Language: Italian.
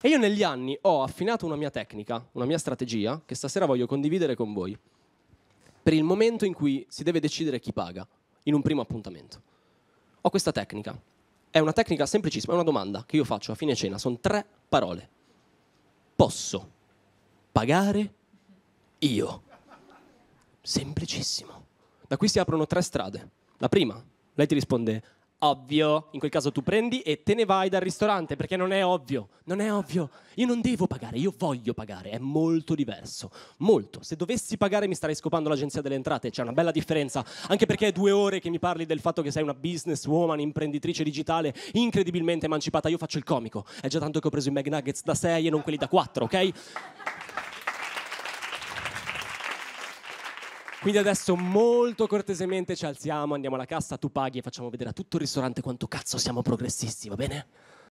E io negli anni ho affinato una mia tecnica, una mia strategia, che stasera voglio condividere con voi, per il momento in cui si deve decidere chi paga, in un primo appuntamento. Ho questa tecnica. È una tecnica semplicissima, è una domanda che io faccio a fine cena, sono tre parole. Posso pagare io? Semplicissimo. Da qui si aprono tre strade. La prima, lei ti risponde ovvio, in quel caso tu prendi e te ne vai dal ristorante perché non è ovvio, non è ovvio. Io non devo pagare, io voglio pagare, è molto diverso, molto. Se dovessi pagare mi starei scopando l'agenzia delle entrate, c'è una bella differenza, anche perché è due ore che mi parli del fatto che sei una businesswoman, imprenditrice digitale, incredibilmente emancipata, io faccio il comico, è già tanto che ho preso i McNuggets da 6 e non quelli da 4, ok? Quindi adesso molto cortesemente ci alziamo, andiamo alla cassa, tu paghi e facciamo vedere a tutto il ristorante quanto cazzo siamo progressisti, va bene?